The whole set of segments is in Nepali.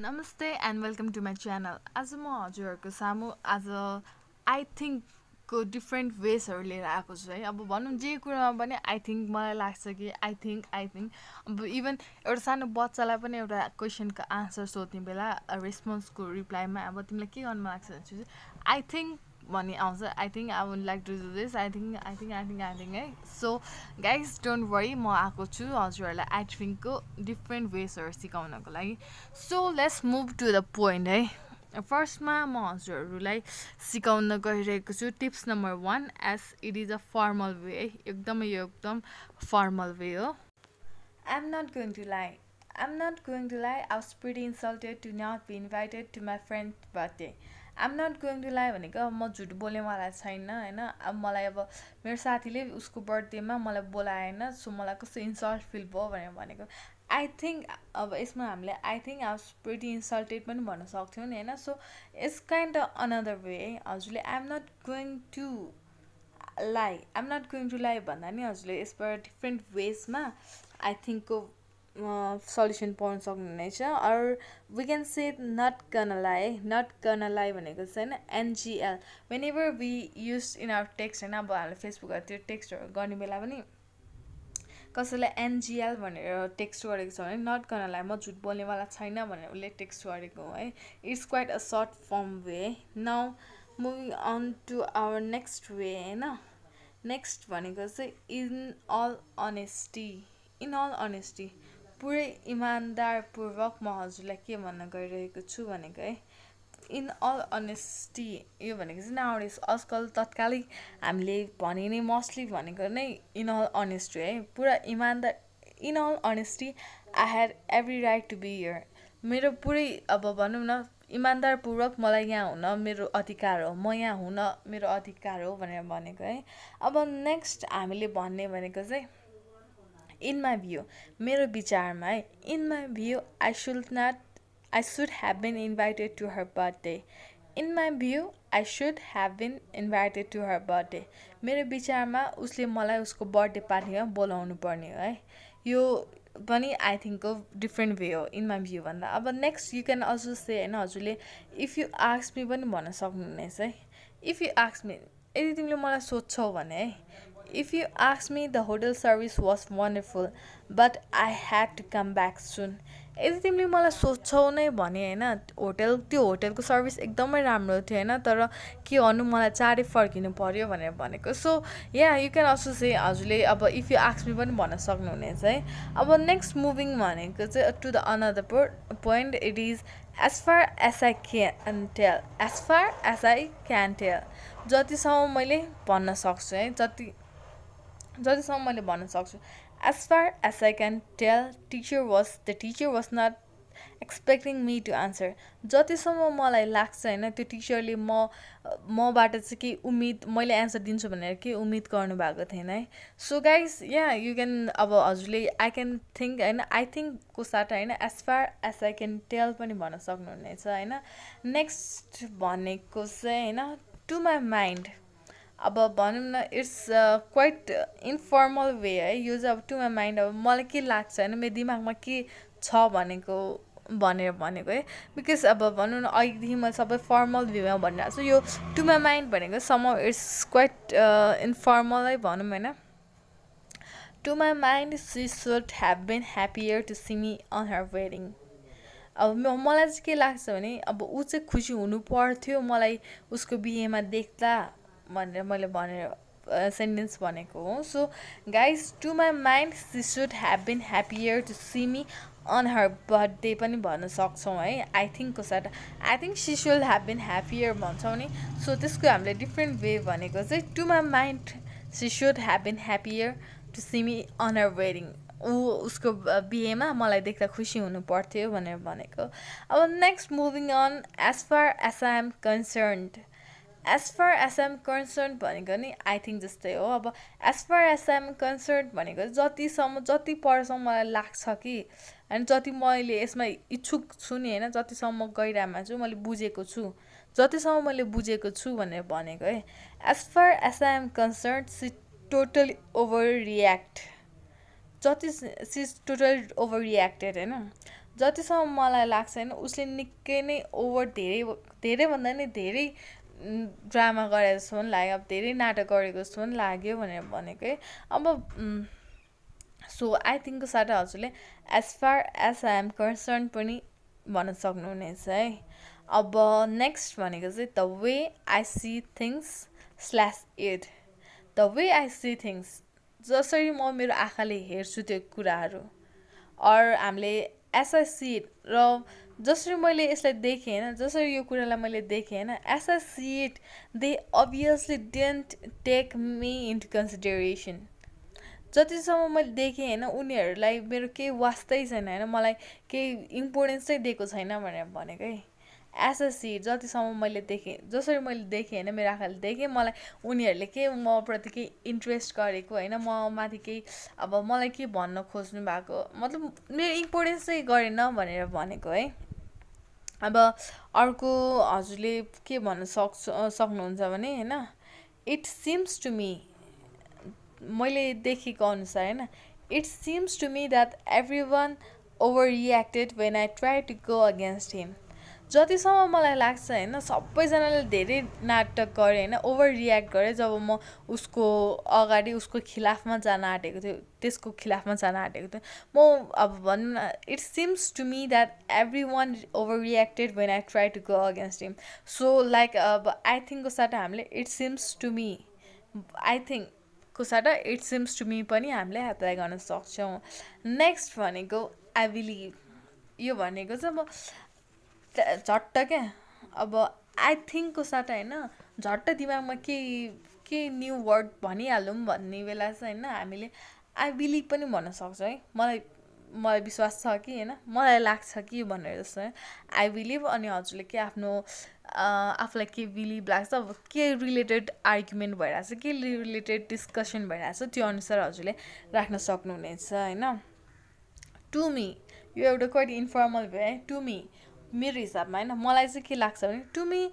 नमस्ते and welcome to my channel आज म हजुरहरूको सामु आज आई थिङ्कको डिफ्रेन्ट वेसहरू लिएर आएको छु है अब भनौँ जे कुरामा पनि आई थिङ्क मलाई लाग्छ कि आई थिङ्क आई थिङ्क अब इभन एउटा सानो बच्चालाई पनि एउटा क्वेसनको आन्सर सोध्ने बेला रेस्पोन्सको रिप्लाईमा अब तिमीलाई के गर्नु लाग्छ भने आई थिङ्क भन्ने आउँछ I think I would like to do this I think I think I think I think है सो गाइज डोन्ट वरी म आएको छु हजुरहरूलाई एक्टिङको डिफ्रेन्ट वेसहरू सिकाउनको लागि so let's move to the point है फर्स्टमा म हजुरहरूलाई सिकाउन गइरहेको छु tips number one as it is a formal way है एकदमै यो एकदम फर्मल वे हो I'm am not going to like I'm not going to like I was pretty insulted to not be invited to my friend birthday I'm not going to lie भनेको अब म झुट बोल्नेवाला छैन होइन अब मलाई अब मेरो साथीले उसको बर्थडेमा मलाई बोलाएन सो मलाई कस्तो इन्सल्ट फिल भयो भनेर भनेको आई थिङ्क अब यसमा हामीले I think was pretty insulted पनि भन्न सक्थ्यौँ नि होइन so it's kind of another way है हजुरले I'm not going to lie I'm not going to lie भन्दा नि हजुरले यसबाट डिफ्रेन्ट वेजमा आई थिङ्कको सल्युसन पाउन सक्नुहुनेछ or we can say not कनलाई नट कनलाई भनेको चाहिँ होइन एनजिएल whenever we use in our text होइन अब हामीले फेसबुकहरू त्यो टेक्स्टहरू गर्ने बेला पनि कसैलाई एनजिएल भनेर टेक्स्ट गरेको छ भने नट गनलाई म झुट बोल्नेवाला छैन भनेर उसले टेक्स्ट गरेको है it's quite a short form way now moving on to our next way होइन नेक्स्ट भनेको चाहिँ in all honesty in all honesty पुरै इमान्दारपूर्वक म हजुरलाई के भन्न गइरहेको छु भनेको है इन अल अनेस्टी यो भनेको चाहिँ नाउ इज आजकल तत्कालै हामीले भने नै मोस्टली भनेको नै इन अल अनेस्टी है पुरा इमान्दार in all honesty I had every right to be here मेरो पुरै अब भनौँ न इमान्दारपूर्वक मलाई यहाँ हुन मेरो अधिकार हो म यहाँ हुन मेरो अधिकार हो भनेर भनेको है अब नेक्स्ट हामीले भन्ने भनेको चाहिँ इन माई भ्यू मेरो विचारमा है in my view I should not I should have been invited to her birthday in my view I should have been invited to her birthday मेरो विचारमा उसले मलाई उसको बर्थडे पार्टीमा बोलाउनु पर्ने हो है यो पनि आई थिङ्कको डिफ्रेन्ट वे हो इन माई भ्यू भन्दा अब next you can also say होइन हजुरले इफ यु आक्स मी पनि भन्न सक्नुहुनेछ है इफ यु आक्स मी यदि तिमीले मलाई सोध्छौ भने है If you ask me, the hotel service was wonderful, but I had to come back soon. यदि तिमीले मलाई सोध्छौ नै भने होइन होटल त्यो होटलको सर्भिस एकदमै राम्रो थियो होइन तर के गर्नु मलाई चाँडै फर्किनु पऱ्यो भनेर भनेको सो या यु क्यान अल्सो से हजुरले अब इफ यु आक्समी पनि भन्न सक्नुहुनेछ है अब नेक्स्ट मुभिङ भनेको चाहिँ to the another point point it is as far as I can tell as far as I can tell जतिसम्म मैले भन्न सक्छु है जति जतिसम्म मैले भन्न सक्छु as far as I can tell teacher was the teacher was not expecting me to answer जतिसम्म मलाई लाग्छ होइन त्यो टिचरले म मबाट चाहिँ केही उम्मिद मैले एन्सर दिन्छु भनेर केही उम्मिद गर्नुभएको थिएन है सो गाइज यहाँ यु क्यान अब हजुरले आई क्यान थिङ्क होइन आई थिङ्कको साटा होइन as far as I can tell पनि भन्न सक्नुहुनेछ होइन नेक्स्ट भनेको चाहिँ होइन टु माई माइन्ड अब भनौँ न इट्स क्वाइट इन्फर्मल वे है यो चाहिँ अब टु माई माइन्ड अब मलाई के लाग्छ होइन मेरो दिमागमा के छ भनेको भनेर भनेको है बिकज अब भनौँ न अघिदेखि मैले सबै फर्मल भ्यूमा भनिरहेको छु यो टु माई माइन्ड भनेको सम इट्स क्वाइट इन्फर्मलै भनौँ होइन to my mind she should have been happier to see me on her wedding अब मलाई चाहिँ के लाग्छ भने अब ऊ चाहिँ खुसी हुनु पर्थ्यो मलाई उसको बिहेमा देख्दा भनेर मैले भनेर सेन्टेन्स भनेको हो so guys to my mind she should have been happier to see me on her birthday पनि भन्न सक्छौँ है आई थिङ्कको साथ I think she should have been happier भन्छौँ नि सो त्यसको हामीले डिफ्रेन्ट वे भनेको चाहिँ to my mind she should have been happier to see me on her wedding ऊ उसको बिहेमा मलाई देख्दा खुसी हुनु पर्थ्यो भनेर भनेको अब next moving on as far as I am concerned as far as am concern भनेको नि आई थिङ्क जस्तै हो अब as far as am concern भनेको जतिसम्म जति परसम्म मलाई लाग्छ कि होइन जति मैले यसमा इच्छुक छु नि होइन जतिसम्म गइरहेमा छु मैले बुझेको छु जतिसम्म मैले बुझेको छु भनेर भनेको है as far as am concern she totally overreact जति सी टोटल ओभर रियाक्टेड होइन जतिसम्म मलाई लाग्छ होइन उसले निकै नै ओभर धेरै धेरैभन्दा नै धेरै ड्रामा गरे जस्तो पनि लाग्यो अब धेरै नाटक गरेको जस्तो पनि लाग्यो भनेर भनेको है अब सो आई थिङ्कको साटा हजुरले as far as I am concern पनि भन्न सक्नुहुनेछ है अब नेक्स्ट भनेको चाहिँ the way I see things slash एड the way I see things जसरी म मेरो आँखाले हेर्छु त्यो कुराहरू अर हामीले एसआइसी र जसरी मैले यसलाई देखेँ होइन जसरी यो कुरालाई मैले देखेँ होइन as a sit they obviously didn't take me into consideration जतिसम्म मैले देखेँ होइन उनीहरूलाई मेरो केही वास्तै छैन होइन मलाई केही इम्पोर्टेन्स चाहिँ दिएको छैन भनेर भनेको है एस अ सिट जतिसम्म मैले देखेँ जसरी मैले देखेँ होइन मेरो आँखाले देखेँ मलाई उनीहरूले के मप्रति केही इन्ट्रेस्ट गरेको होइन म माथि केही अब मलाई के भन्न खोज्नु भएको मतलब मेरो इम्पोर्टेन्स चाहिँ गरेन भनेर भनेको है अब अर्को हजुरले के भन्न सक्छ सक्नुहुन्छ भने होइन इट सिम्स टु मी मैले देखेको अनुसार होइन it seems to me that everyone overreacted when I try to go against him जतिसम्म मलाई लाग्छ होइन सबैजनाले धेरै नाटक गरेँ होइन ओभर रियाक्ट गरेँ जब म उसको अगाडि उसको खिलाफमा जान आँटेको थियो त्यसको खिलाफमा जान आँटेको थियो म अब भनौँ न it seems to me that everyone overreacted when I try to go against him so like अब आई थिङ्कको साटा हामीले it seems to me I think को साटा इट सिम्स टु मी पनि हामीले एप्लाई गर्न सक्छौँ नेक्स्ट भनेको आई बिलिभ यो भनेको चाहिँ म झट्ट क्या अब आई थिङ्कको साथ होइन झट्ट दिमागमा केही केही न्यु वर्ड भनिहालौँ भन्ने बेला चाहिँ होइन हामीले आई बिलिभ पनि भन्न सक्छौँ है मलाई मलाई विश्वास छ कि होइन मलाई लाग्छ कि भनेर जस्तो है आई बिलिभ अनि हजुरले के आफ्नो आफूलाई के बिलिभ लाग्छ अब के रिलेटेड आर्ग्युमेन्ट भइरहेछ के रिलेटेड डिस्कसन भइरहेछ त्यो अनुसार हजुरले राख्न सक्नुहुनेछ होइन टु मी यो एउटा कति इन्फर्मल भयो है टु मी मेरो हिसाबमा होइन मलाई चाहिँ के लाग्छ भने to me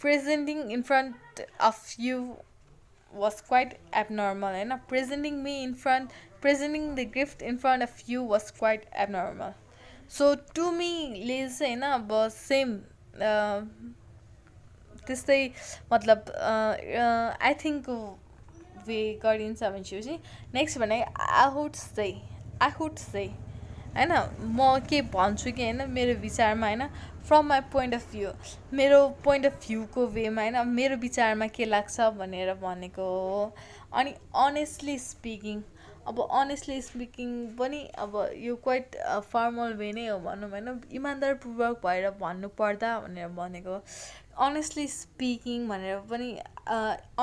presenting in front of you was quite abnormal होइन presenting me in front presenting the gift in front of you was quite abnormal so to मीले चाहिँ होइन अब सेम uh, त्यस्तै मतलब आई थिङ्क वे गरिन्छ भने चाहिँ नेक्स्ट भने I would say I would say होइन म के भन्छु कि होइन मेरो विचारमा होइन from my point of view मेरो पोइन्ट अफ भ्यूको वेमा होइन मेरो विचारमा के लाग्छ भनेर भनेको हो अनि अनेस्टली स्पिकिङ अब अनेस्टली स्पिकिङ पनि अब यो क्वाइट फर्मल वे नै हो भनौँ होइन इमान्दारपूर्वक भएर भन्नुपर्दा भनेर भनेको अनेस्टली स्पिकिङ भनेर पनि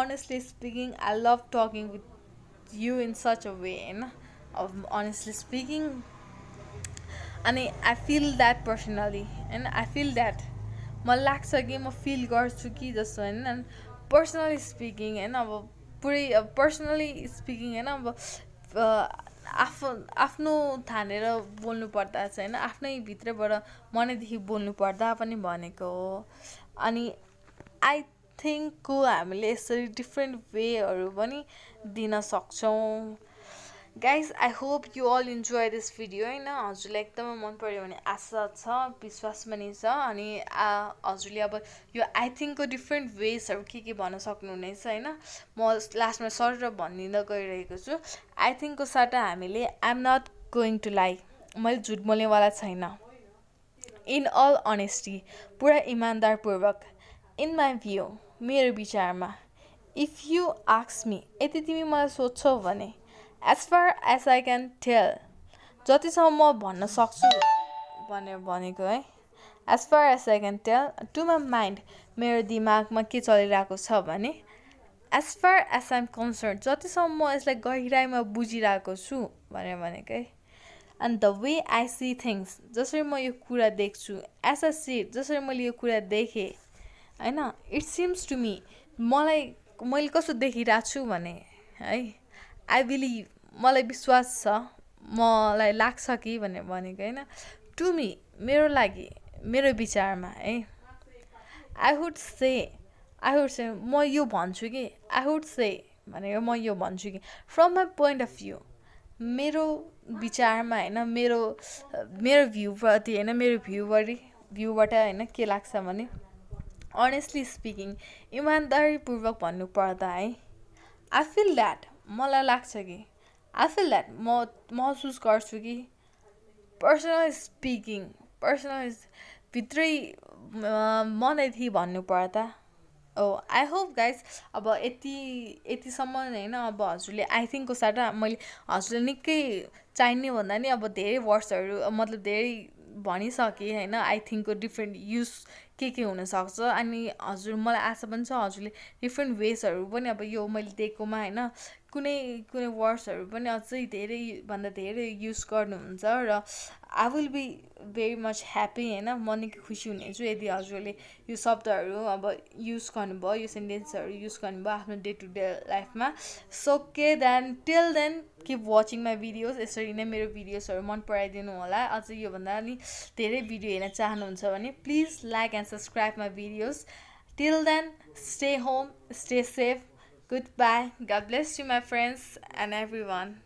honestly speaking I love talking with you in such a way होइन अब अनेस्टली स्पिकिङ अनि आई फिल द्याट पर्सनली होइन आई फिल द्याट मलाई लाग्छ कि म फिल गर्छु कि जस्तो होइन अनि पर्सनली स्पिकिङ होइन अब पुरै अब पर्सनली स्पिकिङ होइन अब आफ्नो आफ्नो थानेर बोल्नु पर्दा चाहिँ होइन आफ्नै भित्रैबाट मनैदेखि बोल्नु पर्दा पनि भनेको हो अनि आई थिङ्कको हामीले यसरी डिफ्रेन्ट वेहरू पनि दिन सक्छौँ guys I hope you all enjoy this video होइन हजुरलाई एकदमै मन पऱ्यो भने आशा छ विश्वास पनि छ अनि हजुरले अब यो आई थिङ्कको डिफ्रेन्ट वेजहरू के के भन्न सक्नुहुनेछ होइन म लास्टमा सर र भनिदिँदा गइरहेको छु आई थिङ्कको साटा हामीले I'm not going to like मैले झुट बोल्नेवाला छैन इन अल अनेस्टी पुरा इमान्दारपूर्वक इन माई भ्यू मेरो विचारमा इफ यु आक्स मी यदि तिमी मलाई सोध्छौ भने as far as I can tell जतिसम्म म भन्न सक्छु भनेर भनेको है as far as I can tell to my mind मेरो दिमागमा के चलिरहेको छ भने as far as I'm concern जतिसम्म म यसलाई गहिराइमा बुझिरहेको छु भनेर भनेको है and the way I see things जसरी म यो कुरा देख्छु एज अ सी जसरी मैले यो कुरा देखेँ होइन इट सिम्स टु मी मलाई मैले कस्तो देखिरहेको छु भने है आई बिलिभ मलाई विश्वास छ मलाई लाग्छ कि भनेर भनेको होइन टु मी मेरो लागि मेरो विचारमा है I would say I would say म यो भन्छु कि आई वुड से भनेर म यो भन्छु कि from my point of view मेरो विचारमा होइन मेरो मेरो भ्यूप्रति होइन मेरो भ्यू भ्यूबाट होइन के लाग्छ भने अनेस्टली स्पिकिङ इमान्दारीपूर्वक भन्नुपर्दा है आई फिल द्याट मलाई लाग्छ कि आई फिल द्याट म महसुस गर्छु कि पर्सनल स्पिकिङ पर्सनल भित्रै थिएँ भन्नु पर्दा हो आई होप गाइज अब यति यतिसम्म होइन अब हजुरले आई थिङ्कको साटा मैले हजुरले निकै चाहिने भन्दा नि अब धेरै वर्ड्सहरू मतलब धेरै भनिसकेँ होइन आई थिङ्कको डिफ्रेन्ट युज के के हुनसक्छ अनि हजुर मलाई आशा पनि छ हजुरले डिफ्रेन्ट वेजहरू पनि अब यो मैले दिएकोमा होइन कुनै कुनै वर्ड्सहरू पनि अझै धेरै भन्दा धेरै युज गर्नुहुन्छ र I will be very much happy होइन म निकै खुसी हुनेछु यदि हजुरले यो शब्दहरू अब युज गर्नुभयो यो सेन्टेन्सहरू युज गर्नुभयो आफ्नो डे टु डे लाइफमा सो के then till then keep watching my videos यसरी नै मेरो भिडियोजहरू मन पराइदिनु होला अझै योभन्दा पनि धेरै भिडियो हेर्न चाहनुहुन्छ भने please like and subscribe my videos till then stay home stay safe Goodbye. God bless you, my friends, and everyone.